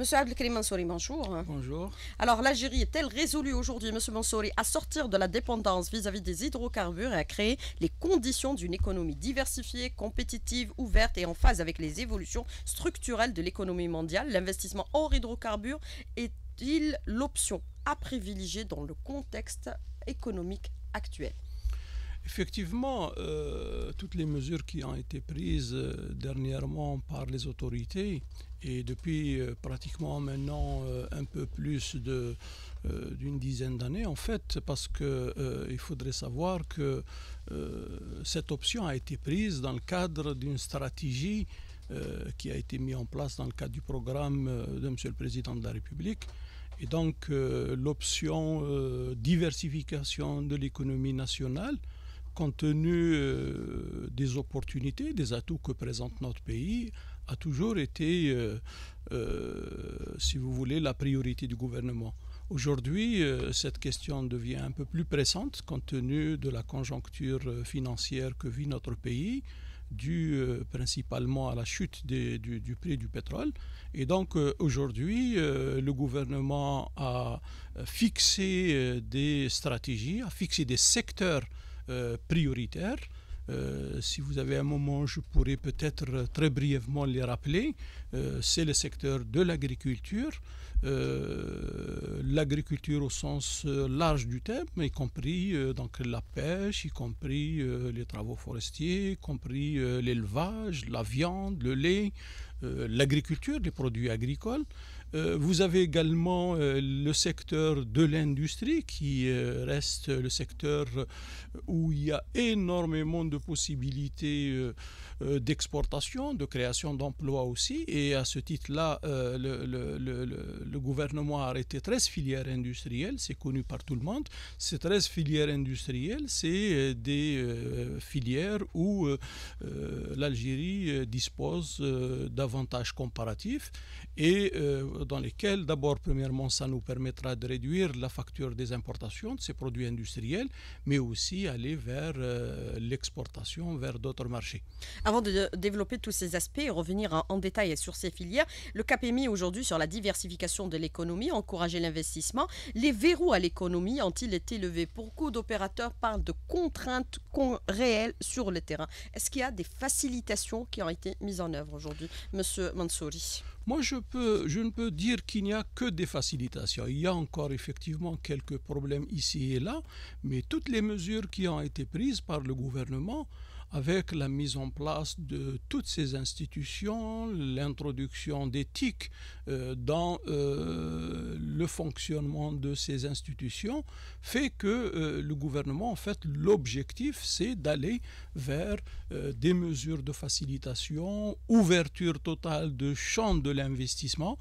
Monsieur Abdelkrim Mansouri, bonjour. Bonjour. Alors, l'Algérie est-elle résolue aujourd'hui, Monsieur Mansouri, à sortir de la dépendance vis-à-vis -vis des hydrocarbures et à créer les conditions d'une économie diversifiée, compétitive, ouverte et en phase avec les évolutions structurelles de l'économie mondiale L'investissement hors hydrocarbures est-il l'option à privilégier dans le contexte économique actuel Effectivement, euh, toutes les mesures qui ont été prises euh, dernièrement par les autorités et depuis euh, pratiquement maintenant un peu plus d'une dizaine d'années en fait parce qu'il faudrait savoir que cette option a été prise dans le cadre d'une stratégie qui a été mise en place dans le cadre du programme de M. le Président de la République. Et donc l'option diversification de l'économie nationale compte tenu euh, des opportunités, des atouts que présente notre pays, a toujours été, euh, euh, si vous voulez, la priorité du gouvernement. Aujourd'hui, cette question devient un peu plus pressante compte tenu de la conjoncture financière que vit notre pays, due principalement à la chute du, du, prix du pétrole. Et donc aujourd'hui, le gouvernement a fixé des stratégies, a fixé des secteurs euh, prioritaire euh, si vous avez un moment, je pourrais peut-être très brièvement les rappeler. Euh, c'est le secteur de l'agriculture, euh, l'agriculture au sens euh, large du terme, y compris euh, donc la pêche, y compris les travaux forestiers, y compris l'élevage, la viande, le lait, l'agriculture, les produits agricoles. vous avez également le secteur de l'industrie qui reste le secteur où il y a énormément de possibilités d'exportation, de création d'emplois aussi. Et à ce titre-là, le le gouvernement a arrêté 13 filières industrielles, c'est connu par tout le monde. Ces 13 filières industrielles, c'est euh, des euh, filières où euh, l'Algérie dispose d'avantages comparatifs et dans lesquelles, d'abord, premièrement, ça nous permettra de réduire la facture des importations de ces produits industriels, mais aussi aller vers l'exportation vers d'autres marchés. Avant de développer tous ces aspects et revenir en détail sur ces filières, le cap mis aujourd'hui sur la diversification de l'économie, encourager l'investissement, les verrous à l'économie ont-ils été levés Beaucoup d'opérateurs parlent de contraintes réelles sur le terrain. Est-ce qu'il y a des facilitations qui ont été mises en œuvre aujourd'hui, Monsieur Mansouri Moi, je, je ne peux dire qu'il n'y a que des facilitations. Il y a encore effectivement quelques problèmes ici et là, mais toutes les mesures qui ont été prises par le gouvernement avec la mise en place de toutes ces institutions, l'introduction d'éthique euh, dans euh, le fonctionnement de ces institutions, fait que euh, le gouvernement, en fait, l'objectif, c'est d'aller vers euh, des mesures de facilitation, ouverture totale de champs de l'investissement.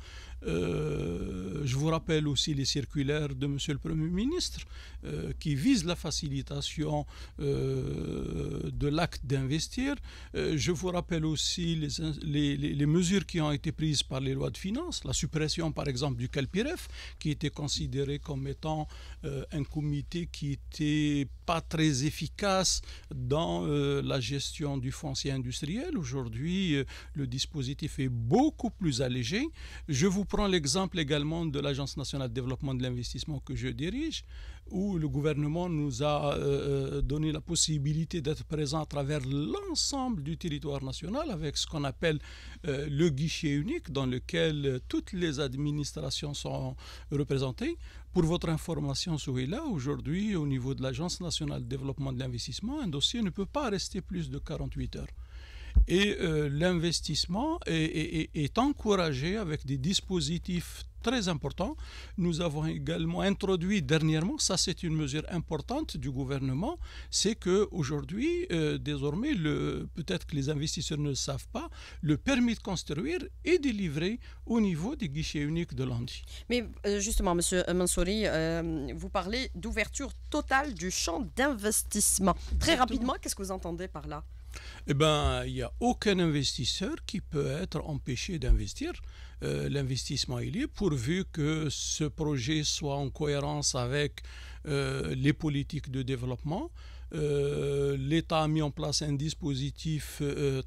Euh, je vous rappelle aussi les circulaires de M. le Premier ministre euh, qui visent la facilitation de l'acte d'investir. je vous rappelle aussi les, les, les, mesures qui ont été prises par les lois de finances, la suppression par exemple du CALPIREF qui était considéré comme étant un comité qui n'était pas très efficace dans euh, la gestion du foncier industriel. Aujourd'hui, euh, le dispositif est beaucoup plus allégé. Je vous prends l'exemple également de l'Agence nationale de développement de l'investissement que je dirige où le gouvernement nous a euh, euh, donné la possibilité d'être présent à travers l'ensemble du territoire national avec ce qu'on appelle euh, le guichet unique dans lequel toutes les administrations sont représentées. Pour votre information, là aujourd'hui, au niveau de l'Agence nationale de développement de l'investissement, un dossier ne peut pas rester plus de 48 heures. Et euh, l'investissement est, encouragé avec des dispositifs très importants. Nous avons également introduit dernièrement, ça c'est une mesure importante du gouvernement, c'est que aujourd'hui, euh, désormais, peut-être que les investisseurs ne le savent pas, le permis de construire est délivré au niveau des guichets uniques de l'ANDI. Mais euh, justement, Monsieur Mansouri, vous parlez d'ouverture totale du champ d'investissement. Très rapidement, qu'est-ce que vous entendez par là eh bien, il n'y a aucun investisseur qui peut être empêché d'investir. Euh, l'investissement est lié pourvu que ce projet soit en cohérence avec euh, les politiques de développement. Euh, L'État a mis en place un dispositif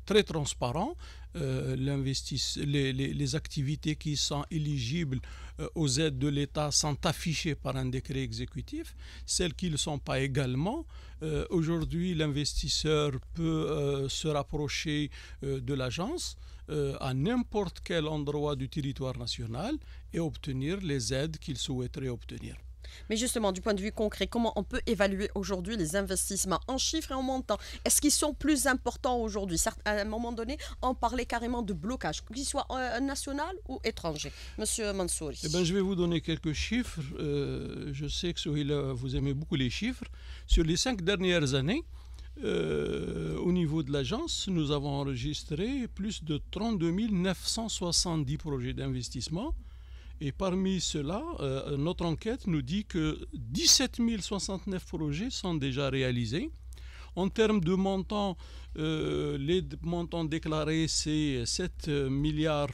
très transparent euh, les, activités qui sont éligibles euh, aux aides de l'État sont affichées par un décret exécutif, celles qui ne le sont pas également. Euh, aujourd'hui, l'investisseur peut se rapprocher de l'agence à n'importe quel endroit du territoire national et obtenir les aides qu'il souhaiterait obtenir. Mais justement, du point de vue concret, comment on peut évaluer aujourd'hui les investissements en chiffres et en montants Est-ce qu'ils sont plus importants aujourd'hui À un moment donné, on parlait carrément de blocage, qu'il soit euh, national ou étranger. Monsieur Mansouri. Eh ben, je vais vous donner quelques chiffres. Euh, je sais que vous aimez beaucoup les chiffres. Sur les cinq dernières années, euh, au niveau de l'agence, nous avons enregistré plus de 32 970 projets d'investissement et parmi cela, euh, notre enquête nous dit que 17 069 projets sont déjà réalisés. En termes de montant, euh, les montants déclarés, c'est 7 euh, milliards,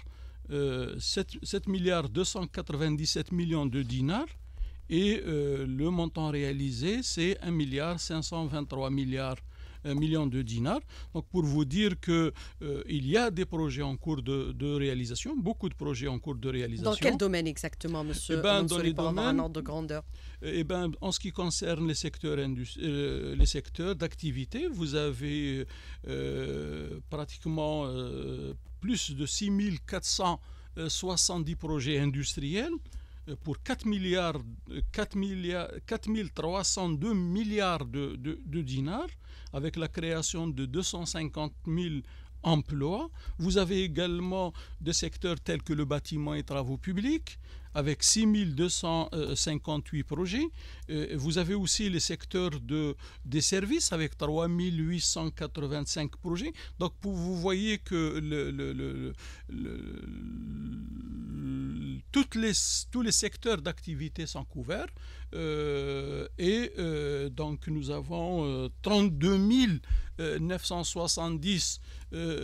7 milliards 297 millions de dinars. Et le montant réalisé, c'est 1 milliard 523 milliards un million de dinars. Donc pour vous dire que euh, il y a des projets en cours de, réalisation, beaucoup de projets en cours de réalisation. Dans quel domaine exactement, monsieur eh ben, euh, Dans les domaines, de grandeur. Eh ben, en ce qui concerne les secteurs, euh, secteurs d'activité, vous avez pratiquement plus de 6470 projets industriels pour 4 milliards, 4 milliards, milliards de dinars avec la création de 250 000 emplois. Vous avez également des secteurs tels que le bâtiment et travaux publics, avec 6258 projets. Euh, vous avez aussi les secteurs de, des services avec 885 projets. Donc vous voyez que le tous les secteurs d'activité sont couverts. Euh, et euh, donc, nous avons 32 euh, 970 euh,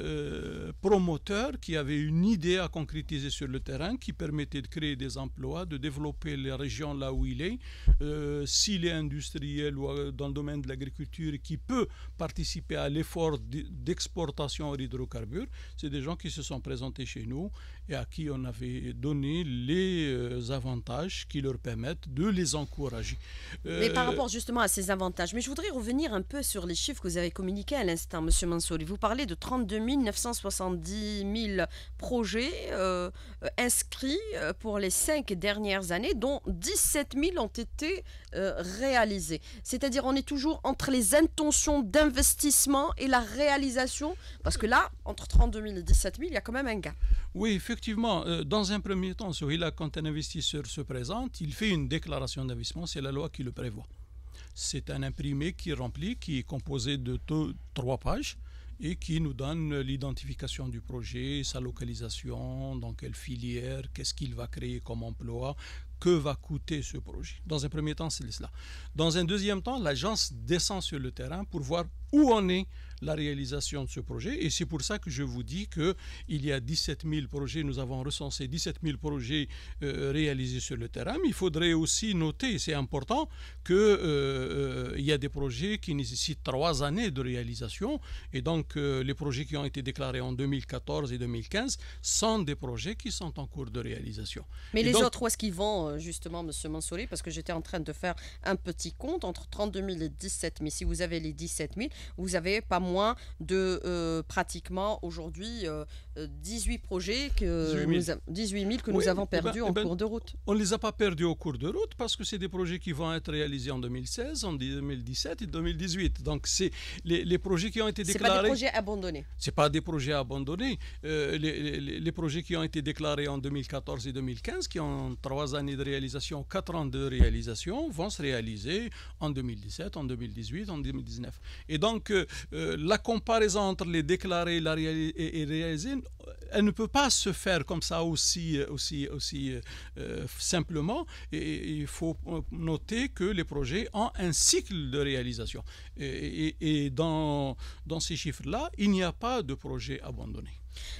euh, promoteurs qui avaient une idée à concrétiser sur le terrain qui permettait de créer des emplois, de développer les régions là où il est. Euh, S'il est industriel ou dans le domaine de l'agriculture qui peut participer à l'effort d'exportation hydrocarbures. c'est des gens qui se sont présentés chez nous et à qui on avait donné les avantages qui leur permettent de les encourager. mais par rapport justement à ces avantages, mais je voudrais revenir un peu sur les chiffres que vous avez communiqués à l'instant, Monsieur Mansouri. Vous parlez de 30 32 970 000 projets euh, inscrits euh, pour les cinq dernières années, dont 17 000 ont été euh, réalisés. C'est-à-dire on est toujours entre les intentions d'investissement et la réalisation, parce que là, entre 32 000 et 17 000, il y a quand même un gap. Oui, effectivement. Dans un premier temps, quand un investisseur se présente, il fait une déclaration d'investissement, c'est la loi qui le prévoit. C'est un imprimé qui remplit, qui est composé de trois pages et qui nous donne l'identification du projet, sa localisation, dans quelle filière, qu'est-ce qu'il va créer comme emploi, que va coûter ce projet. Dans un premier temps, c'est cela. Dans un deuxième temps, l'agence descend sur le terrain pour voir où en est la réalisation de ce projet. Et c'est pour ça que je vous dis qu'il y a 17 000 projets, nous avons recensé 17 000 projets euh, réalisés sur le terrain. il faudrait aussi noter, c'est important, qu'il euh, euh, il y a des projets qui nécessitent trois années de réalisation. Et donc, les projets qui ont été déclarés en 2014 et 2015 sont des projets qui sont en cours de réalisation. Mais les autres, où est-ce qu'ils vont, justement, M. Mansouri Parce que j'étais en train de faire un petit compte entre 32 000 et 17 000. Si vous avez les 17 000, vous avez pas moins de euh, pratiquement aujourd'hui euh, 18 projets, que 000, que nous avons eh ben, perdus eh en ben, cours de route. On ne les a pas perdus au cours de route parce que c'est des projets qui vont être réalisés en 2016, en 2017 et 2018. Donc, c'est les, projets qui ont été déclarés. Ce pas des projets abandonnés. Ce euh, pas des projets abandonnés. les, projets qui ont été déclarés en 2014 et 2015, qui ont trois années de réalisation, quatre ans de réalisation, vont se réaliser en 2017, en 2018, en 2019. Et donc, euh, euh, la comparaison entre les déclarés et, la réalisés elle ne peut pas se faire comme ça aussi, aussi, aussi euh, simplement. Et, il faut noter que les projets ont un cycle de réalisation. Et, dans, dans ces chiffres-là, il n'y a pas de projet abandonné.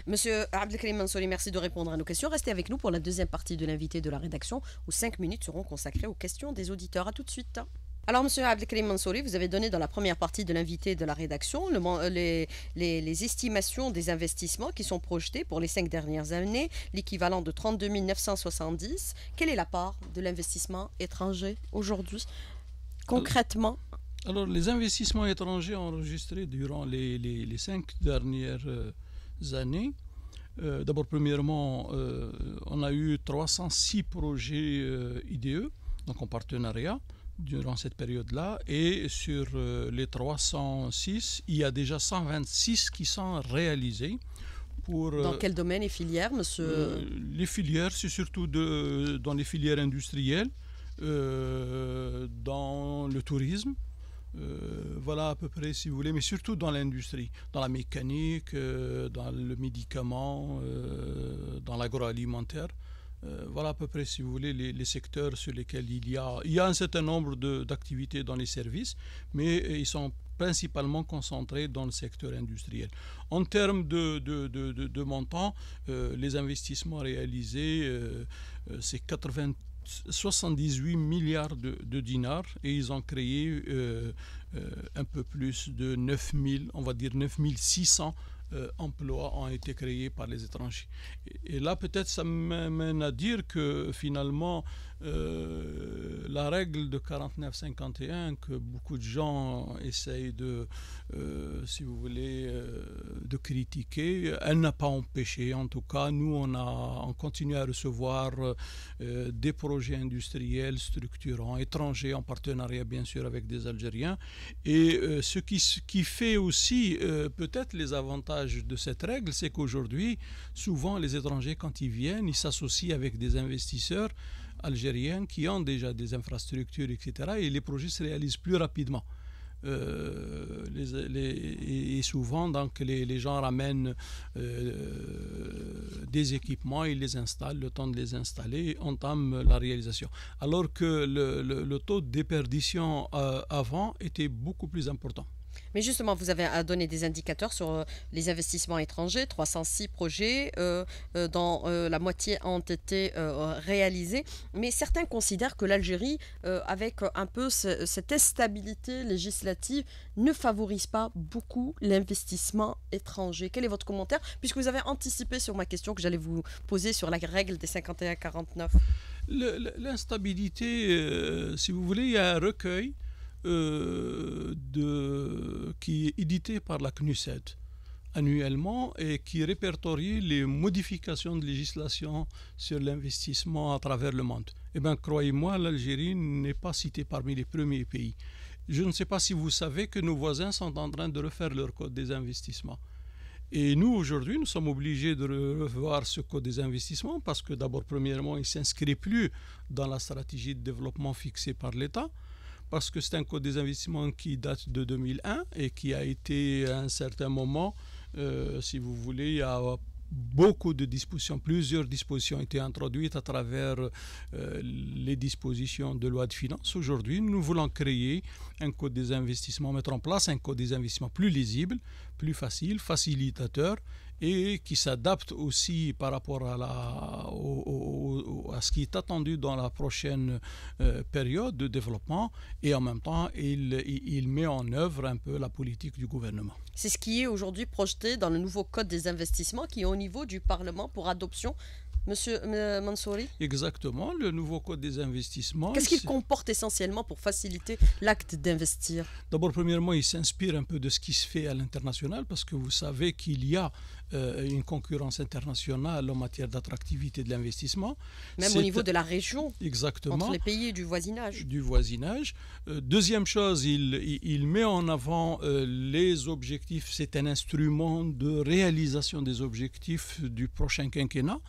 Monsieur Abdelkrim Mansouri, merci de répondre à nos questions. Restez avec nous pour la deuxième partie de l'invité de la rédaction où cinq minutes seront consacrées aux questions des auditeurs. A tout de suite. Alors, Monsieur Abdelkrim Mansouri, vous avez donné dans la première partie de l'invité de la rédaction euh, les, estimations des investissements qui sont projetés pour les cinq dernières années, l'équivalent de 32 970. Quelle est la part de l'investissement étranger aujourd'hui, concrètement euh, alors, les investissements étrangers enregistrés durant les, cinq dernières euh, années, d'abord, premièrement, on a eu 306 projets IDE, donc en partenariat durant cette période-là. Et sur euh, les 306, il y a déjà 126 qui sont réalisés. Pour, euh, dans quel domaine et filière, monsieur Les filières, c'est surtout de, dans les filières industrielles, euh, dans le tourisme. voilà à peu près si vous voulez, mais surtout dans l'industrie, dans la mécanique, dans le médicament, dans l'agroalimentaire. Euh, voilà à peu près, si vous voulez, les, secteurs sur lesquels il y a, il a un certain nombre d'activités dans les services, mais euh, ils sont principalement concentrés dans le secteur industriel. En termes de, de, de, de, montant, euh, les investissements réalisés, c'est 78 milliards de, dinars et ils ont créé un peu plus de 9000, on va dire 9600 euh, emplois ont été créés par les étrangers. Et, et là, peut-être, ça m'amène à dire que finalement, euh, la règle de 49-51 que beaucoup de gens essayent de, euh, si vous voulez, euh, de critiquer, elle n'a pas empêché. En tout cas, nous, on, a, on continue à recevoir des projets industriels structurants, étrangers, en partenariat bien sûr avec des Algériens. Et ce, qui, ce qui fait aussi peut-être les avantages de cette règle, c'est qu'aujourd'hui, souvent les étrangers, quand ils viennent, ils s'associent avec des investisseurs algériens qui ont déjà des infrastructures, etc. Et les projets se réalisent plus rapidement. Euh, et souvent, donc, les, gens ramènent euh, des équipements, ils les installent, le temps de les installer, et entament la réalisation. Alors que le, taux de déperdition euh, avant était beaucoup plus important. Mais justement, vous avez euh, donné des indicateurs sur euh, les investissements étrangers, 306 projets euh, dont la moitié ont été réalisés. Mais certains considèrent que l'Algérie, avec un peu cette instabilité législative, ne favorise pas beaucoup l'investissement étranger. Quel est votre commentaire Puisque vous avez anticipé sur ma question que j'allais vous poser sur la règle des 51-49. L'instabilité, si vous voulez, il y a un recueil euh, de, qui est édité par la CNUSED annuellement et qui répertorie les modifications de législation sur l'investissement à travers le monde. Eh bien, croyez-moi, l'Algérie n'est pas citée parmi les premiers pays. Je ne sais pas si vous savez que nos voisins sont en train de refaire leur code des investissements. Et nous, aujourd'hui, nous sommes obligés de revoir ce code des investissements parce que, d'abord, premièrement, il ne s'inscrit plus dans la stratégie de développement fixée par l'État parce que c'est un code des investissements qui date de 2001 et qui a été à un certain moment, euh, si vous voulez, à beaucoup de dispositions, plusieurs dispositions ont été introduites à travers euh, les dispositions de loi de finances. Aujourd'hui, nous voulons créer un code des investissements, mettre en place un code des investissements plus lisible, plus facile, facilitateur et qui s'adapte aussi par rapport à, la, à ce qui est attendu dans la prochaine euh, période de développement et en même temps, il, il met en œuvre un peu la politique du gouvernement. C'est ce qui est aujourd'hui projeté dans le nouveau code des investissements qui est niveau du Parlement pour adoption Monsieur euh, Mansouri Exactement, le nouveau code des investissements. Qu'est-ce qu'il comporte essentiellement pour faciliter l'acte d'investir D'abord, premièrement, il s'inspire un peu de ce qui se fait à l'international parce que vous savez qu'il y a euh, une concurrence internationale en matière d'attractivité de l'investissement. Même au niveau de la région Exactement. Entre les pays du voisinage. Du voisinage. Euh, deuxième chose, il, met en avant les objectifs. C'est un instrument de réalisation des objectifs du prochain quinquennat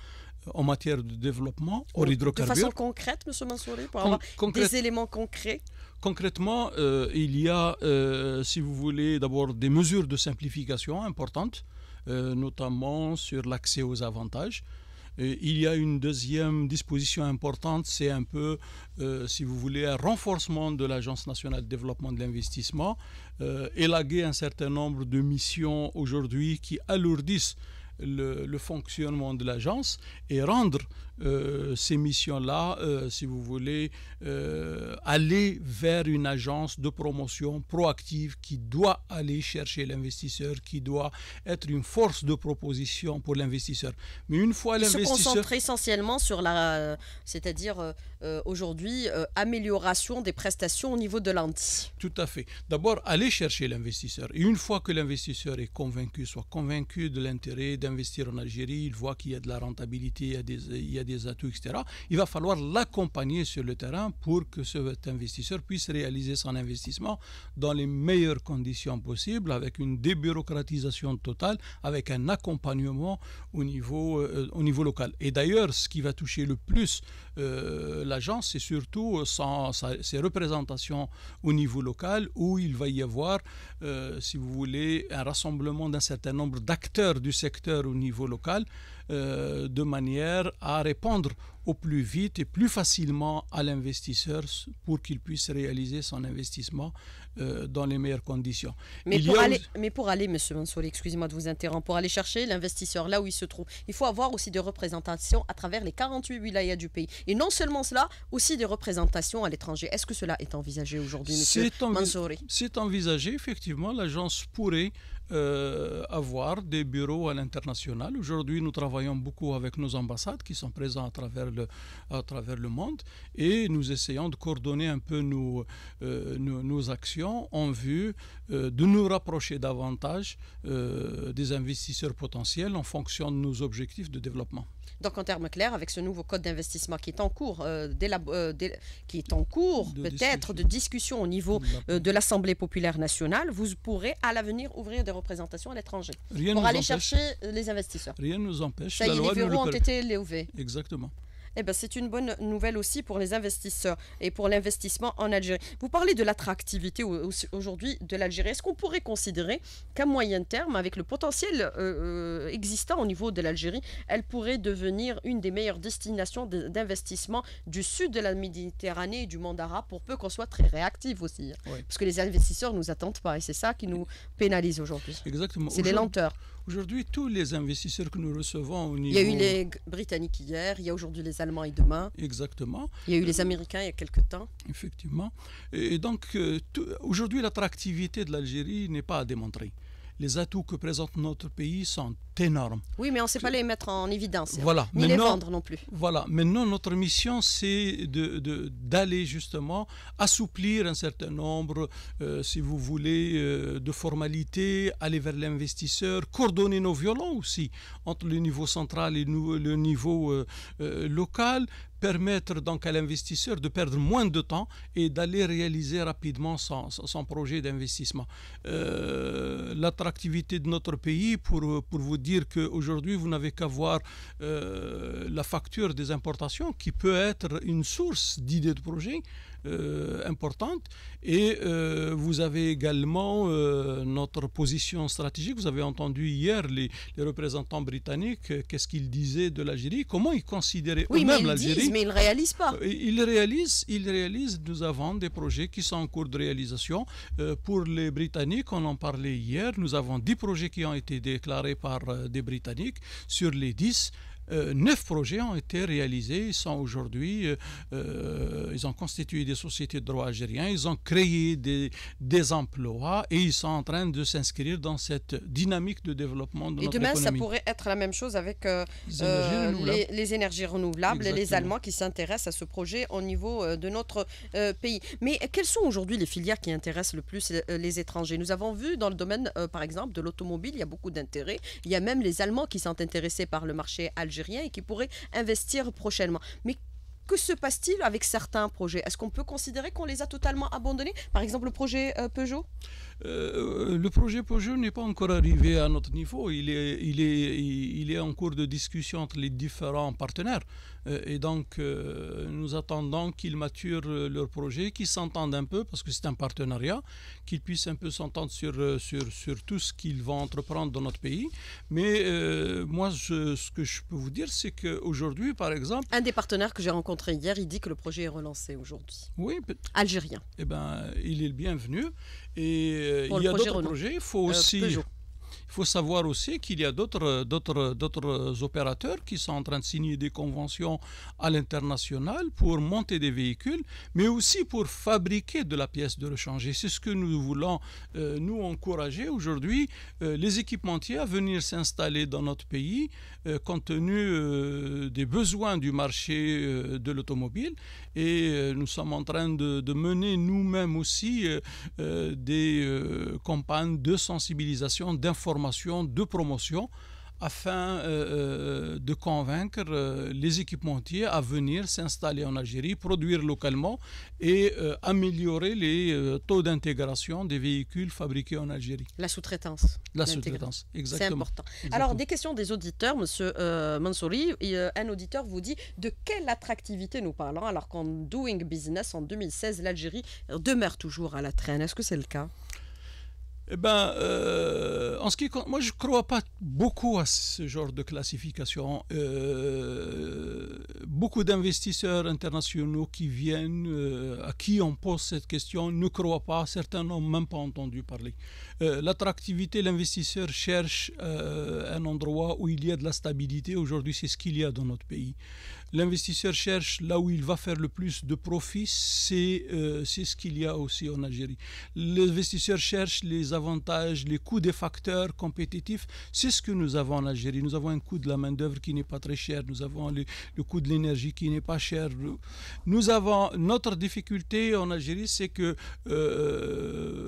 en matière de développement De façon concrète, M. Mansouri, pour avoir des éléments concrets Concrètement, euh, il y a, euh, si vous voulez, d'abord des mesures de simplification importantes, euh, notamment sur l'accès aux avantages. il y a une deuxième disposition importante, c'est un peu, si vous voulez, un renforcement de l'Agence nationale de développement de l'investissement, élaguer un certain nombre de missions aujourd'hui qui alourdissent le, fonctionnement de l'agence et rendre euh, ces missions-là, euh, si vous voulez, euh, aller vers une agence de promotion proactive qui doit aller chercher l'investisseur, qui doit être une force de proposition pour l'investisseur. Mais une fois l'investisseur... Se concentre essentiellement sur la... c'est-à-dire aujourd'hui, amélioration des prestations au niveau de l'anti. Tout à fait. D'abord, aller chercher l'investisseur. Et une fois que l'investisseur est convaincu, soit convaincu de l'intérêt d'investir en Algérie, il voit qu'il y a de la rentabilité, il y a des... Il y a des atouts, etc. Il va falloir l'accompagner sur le terrain pour que cet investisseur puisse réaliser son investissement dans les meilleures conditions possibles, avec une débureaucratisation totale, avec un accompagnement au niveau, euh, au niveau local. Et d'ailleurs, ce qui va toucher le plus euh, l'agence, c'est surtout ses représentations au niveau local, où il va y avoir, euh, si vous voulez, un rassemblement d'un certain nombre d'acteurs du secteur au niveau local. Euh, de manière à répondre au plus vite et plus facilement à l'investisseur pour qu'il puisse réaliser son investissement euh, dans les meilleures conditions. Mais, pour, aller, mais pour Monsieur Mansouri, excusez-moi de vous interrompre, pour aller chercher l'investisseur là où il se trouve, il faut avoir aussi des représentations à travers les 48 wilayas du pays. Et non seulement cela, aussi des représentations à l'étranger. Est-ce que cela est envisagé aujourd'hui, Monsieur Mansouri C'est envisagé, effectivement. L'agence pourrait euh, avoir des bureaux à l'international. Aujourd'hui, nous travaillons beaucoup avec nos ambassades qui sont présentes à travers le, à travers le monde et nous essayons de coordonner un peu nos euh, actions en vue euh, de nous rapprocher davantage euh, des investisseurs potentiels en fonction de nos objectifs de développement. Donc en termes clairs, avec ce nouveau code d'investissement qui est en cours, euh, qui est en cours peut-être de discussion au niveau de l'Assemblée populaire nationale, vous pourrez à l'avenir ouvrir des représentations à l'étranger pour aller chercher les investisseurs. Rien ne nous empêche. Ça y est, les verrous ont été levés. Exactement. Eh ben, c'est une bonne nouvelle aussi pour les investisseurs et pour l'investissement en Algérie. Vous parlez de l'attractivité aujourd'hui de l'Algérie. Est-ce qu'on pourrait considérer qu'à moyen terme, avec le potentiel euh, euh, existant au niveau de l'Algérie, elle pourrait devenir une des meilleures destinations d'investissement du sud de la Méditerranée et du monde arabe, pour peu qu'on soit très réactif aussi. Hein. Parce que les investisseurs ne nous attendent pas et c'est ça qui nous pénalise aujourd'hui. Exactement. C'est les lenteurs. Aujourd'hui, tous les investisseurs que nous recevons au niveau... Il y a eu les Britanniques hier, il y a aujourd'hui les Allemands et demain. Exactement. Il y a eu les euh, Américains il y a quelque temps. Effectivement. Et donc, euh, aujourd'hui, l'attractivité de l'Algérie n'est pas à démontrer les atouts que présente notre pays sont énormes. Oui, mais on ne sait pas les mettre en évidence, ni les vendre non plus. Voilà, maintenant notre mission c'est d'aller de, justement assouplir un certain nombre, euh, si vous voulez, euh, de formalités, aller vers l'investisseur, coordonner nos violons aussi entre le niveau central et le niveau euh, local, permettre donc à l'investisseur de perdre moins de temps et d'aller réaliser rapidement son, projet d'investissement. Euh, l'attractivité de notre pays, pour, pour vous dire qu'aujourd'hui, vous n'avez qu'à voir euh, la facture des importations qui peut être une source d'idées de projet. Euh, importante. Et euh, vous avez également euh, notre position stratégique. Vous avez entendu hier les, représentants britanniques, qu'est-ce qu'ils disaient de l'Algérie, comment ils considéraient oui, eux-mêmes l'Algérie. mais ils ne réalisent pas. Ils réalisent, ils réalisent. Nous avons des projets qui sont en cours de réalisation. pour les Britanniques, on en parlait hier, nous avons 10 projets qui ont été déclarés par des Britanniques. Sur les 10, euh, neuf projets ont été réalisés. Ils sont aujourd'hui, euh, euh, ils ont constitué des sociétés de droit algérien, ils ont créé des, des emplois et ils sont en train de s'inscrire dans cette dynamique de développement de et demain, ça pourrait être la même chose avec les, énergies renouvelables les Allemands qui s'intéressent à ce projet au niveau de notre pays. Mais quelles sont aujourd'hui les filières qui intéressent le plus les étrangers Nous avons vu dans le domaine, par exemple, de l'automobile, il y a beaucoup d'intérêt. Il y a même les Allemands qui sont intéressés par le marché algérien rien et qui pourraient investir prochainement. Mais que se passe-t-il avec certains projets Est-ce qu'on peut considérer qu'on les a totalement abandonnés Par exemple, le projet euh, Peugeot euh, le projet Peugeot n'est pas encore arrivé à notre niveau. Il est, il est, il est en cours de discussion entre les différents partenaires. Euh, et donc, euh, nous attendons qu'ils maturent leur projet, qu'ils s'entendent un peu, parce que c'est un partenariat, qu'ils puissent un peu s'entendre sur, sur, sur tout ce qu'ils vont entreprendre dans notre pays. Mais moi, ce que je peux vous dire, c'est qu'aujourd'hui, par exemple... Un des partenaires que j'ai rencontré hier, il dit que le projet est relancé aujourd'hui. Oui. Algérien. Eh bien, il est le bienvenu. Et euh, il y a d'autres projets. Il faut euh, aussi faut savoir aussi qu'il y a d'autres opérateurs qui sont en train de signer des conventions à l'international pour monter des véhicules, mais aussi pour fabriquer de la pièce de rechange. Et c'est ce que nous voulons, euh, nous, encourager aujourd'hui euh, les équipementiers à venir s'installer dans notre pays, euh, compte tenu des besoins du marché de l'automobile. Et nous sommes en train de mener nous-mêmes aussi des campagnes de sensibilisation, d'information de promotion afin euh, euh, de convaincre euh, les équipementiers à venir s'installer en Algérie, produire localement et améliorer les taux d'intégration des véhicules fabriqués en Algérie. La sous-traitance. La sous-traitance, exactement. C'est important. Alors, des questions des auditeurs, Monsieur Mansouri. un auditeur vous dit de quelle attractivité nous parlons alors qu'en Doing Business en 2016, l'Algérie demeure toujours à la traîne. Est-ce que c'est le cas eh ben, euh, en ce qui moi je ne crois pas beaucoup à ce genre de classification. Euh, beaucoup d'investisseurs internationaux qui viennent, euh, à qui on pose cette question, ne croient pas, certains n'ont même pas entendu parler. Euh, l'attractivité, l'investisseur cherche euh, un endroit où il y a de la stabilité. Aujourd'hui, c'est ce qu'il y a dans notre pays. L'investisseur cherche là où il va faire le plus de profit. C'est euh, c'est ce qu'il y a aussi en Algérie. L'investisseur cherche les avantages, les coûts des facteurs compétitifs. C'est ce que nous avons en Algérie. Nous avons un coût de la main-d'œuvre qui n'est pas très cher. Nous avons le, le coût de l'énergie qui n'est pas cher. Nous avons notre difficulté en Algérie, c'est que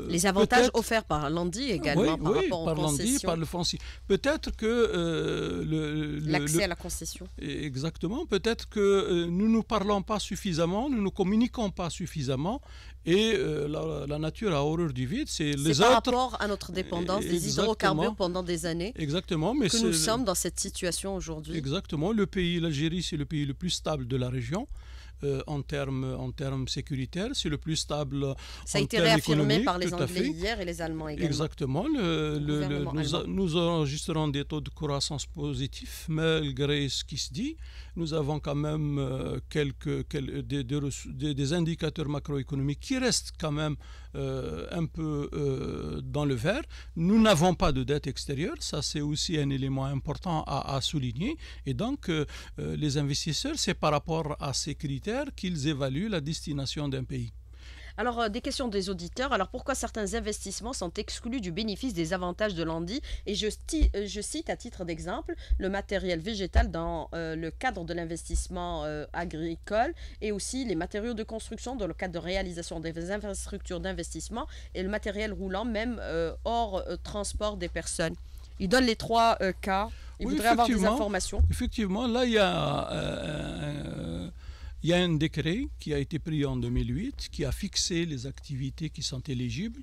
les avantages offerts par l'ANDI également par rapport aux le Peut-être que euh, le, l'accès à la concession. Exactement. Peut-être que euh, nous ne parlons pas suffisamment, nous ne communiquons pas suffisamment, et euh, la, nature a horreur du vide. C'est les par autres... rapport à notre dépendance des hydrocarbures pendant des années. Exactement. Mais que nous sommes dans cette situation aujourd'hui. Exactement. Le pays, l'Algérie, c'est le pays le plus stable de la région. Euh, en termes en termes sécuritaires, c'est le plus stable. Ça a été réaffirmé par les Anglais hier et les Allemands également. Exactement. nous, enregistrons des taux de croissance positifs malgré ce qui se dit. Nous avons quand même euh, quelques, des, indicateurs macroéconomiques qui restent quand même euh, un peu euh, dans le vert. Nous n'avons pas de dette extérieure, ça c'est aussi un élément important à, souligner. Et donc euh, les investisseurs, c'est par rapport à ces critères qu'ils évaluent la destination d'un pays. Alors, euh, des questions des auditeurs. Alors, pourquoi certains investissements sont exclus du bénéfice des avantages de l'ANDI Et euh, je, cite à titre d'exemple le matériel végétal dans euh, le cadre de l'investissement agricole et aussi les matériaux de construction dans le cadre de réalisation des infrastructures d'investissement et le matériel roulant, même hors transport des personnes. Il donne les trois cas. Il voudrait avoir des informations. Effectivement, là, il y a il y a un décret qui a été pris en 2008 qui a fixé les activités qui sont éligibles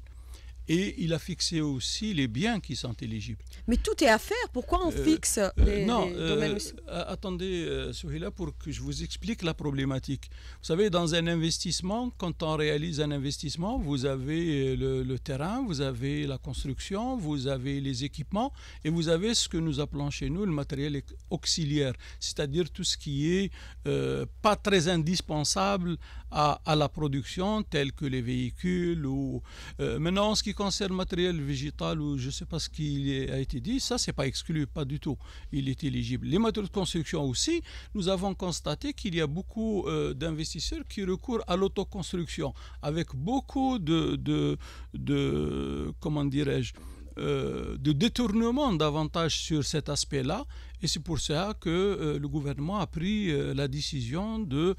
et il a fixé aussi les biens qui sont éligibles. Mais tout est à faire, pourquoi on euh, fixe euh, les, non, euh, domaines euh, Attendez, Souhila, pour que je vous explique la problématique. Vous savez, dans un investissement, quand on réalise un investissement, vous avez le, terrain, vous avez la construction, vous avez les équipements et vous avez ce que nous appelons chez nous le matériel auxiliaire, c'est-à-dire tout ce qui n'est pas très indispensable à, à, la production, tel que les véhicules ou maintenant ce qui matériel végétal ou je ne sais pas ce qui a été dit, ça, c'est pas exclu, pas du tout. Il est éligible. Les matériaux de construction aussi, nous avons constaté qu'il y a beaucoup euh, d'investisseurs qui recourent à l'autoconstruction avec beaucoup de, de, de comment dirais-je, euh, de détournement davantage sur cet aspect-là. Et c'est pour ça que euh, le gouvernement a pris la décision de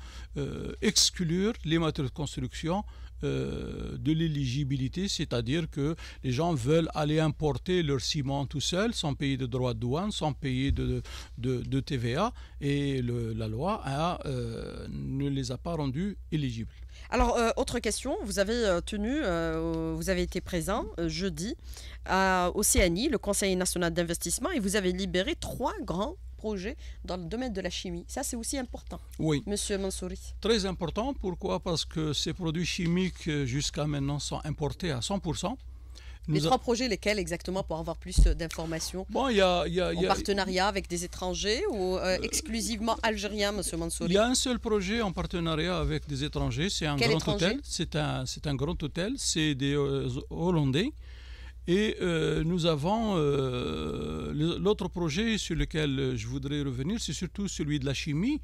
exclure les matériaux de construction euh, de l'éligibilité, c'est-à-dire que les gens veulent aller importer leur ciment tout seul, sans payer de droits de douane, sans payer de, de, TVA, et la loi euh, ne les a pas rendus éligibles. Alors, euh, autre question, vous avez tenu, vous avez été présent jeudi à Océanie, le Conseil national d'investissement, et vous avez libéré trois grands dans le domaine de la chimie. Ça, c'est aussi important. Oui. Monsieur Mansouri. Très important. Pourquoi Parce que ces produits chimiques, euh, jusqu'à maintenant, sont importés à 100%. les trois projets, lesquels exactement pour avoir plus euh, d'informations Bon, il y a, y a, en y a... partenariat avec des étrangers ou euh, exclusivement algériens, Monsieur Mansouri Il y a un seul projet en partenariat avec des étrangers. C'est un, grand hôtel. C'est un, grand hôtel. C'est des Hollandais. Et euh, nous avons euh, l'autre projet sur lequel euh, je voudrais revenir, c'est surtout celui de la chimie,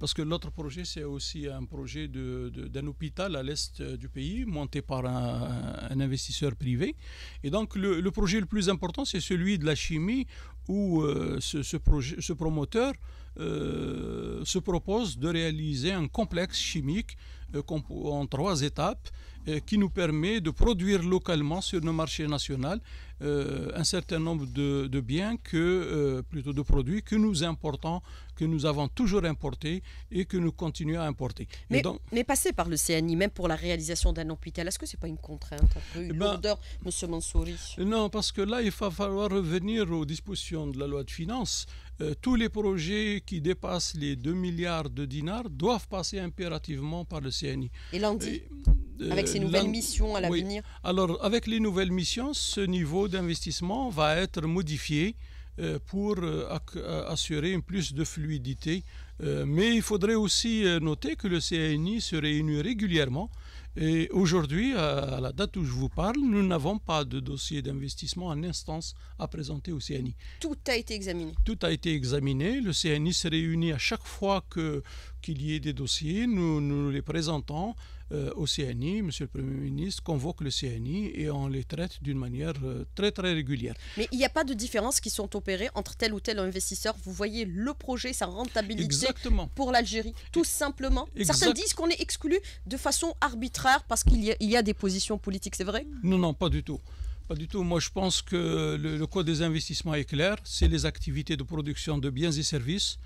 parce que l'autre projet, c'est aussi un projet d'un hôpital à l'est du pays, monté par un, investisseur privé. Et donc le, projet le plus important, c'est celui de la chimie, où ce, projet, ce promoteur se propose de réaliser un complexe chimique en trois étapes euh, qui nous permet de produire localement sur nos marchés nationaux euh, un certain nombre de, biens que euh, plutôt de produits que nous importons, que nous avons toujours importés et que nous continuons à importer. Mais, donc, mais passer par le CNI, même pour la réalisation d'un hôpital, est-ce que c'est pas une contrainte un peu, une eh ben, Non, parce que là il va falloir revenir aux dispositions de la loi de finances euh, tous les projets qui dépassent les 2 milliards de dinars doivent passer impérativement par le CNI. Et lundi euh, avec euh, ces nouvelles missions à l'avenir Alors, avec les nouvelles missions, ce niveau d'investissement va être modifié pour assurer plus de fluidité. Mais il faudrait aussi noter que le CNI se réunit régulièrement et aujourd'hui, à la date où je vous parle, nous n'avons pas de dossier d'investissement en instance à présenter au CNI. Tout a été examiné. Tout a été examiné. Le CNI se réunit à chaque fois que, qu'il y ait des dossiers, nous, nous les présentons euh, au CNI, Monsieur le Premier ministre convoque le CNI et on les traite d'une manière euh, très très régulière. Mais il n'y a pas de différence qui sont opérées entre tel ou tel investisseur. Vous voyez le projet, sa rentabilité pour l'Algérie, tout simplement. Certains disent qu'on est exclu de façon arbitraire parce qu'il y, a des positions politiques, c'est vrai Non, non, pas du tout. Pas du tout. Moi, je pense que le code des investissements est clair. C'est les activités de production de biens et services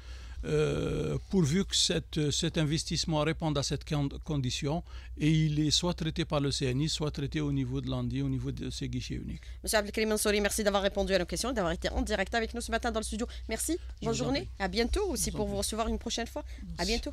euh, pourvu que cette, cet investissement réponde à cette condition et il est soit traité par le CNI, soit traité au niveau de l'ANDI, au niveau de ces guichets uniques. Monsieur Abdelkrim Mansouri merci d'avoir répondu à nos questions et d'avoir été en direct avec nous ce matin dans le studio. Merci, bonne journée, à bientôt aussi pour vous recevoir une prochaine fois. À bientôt.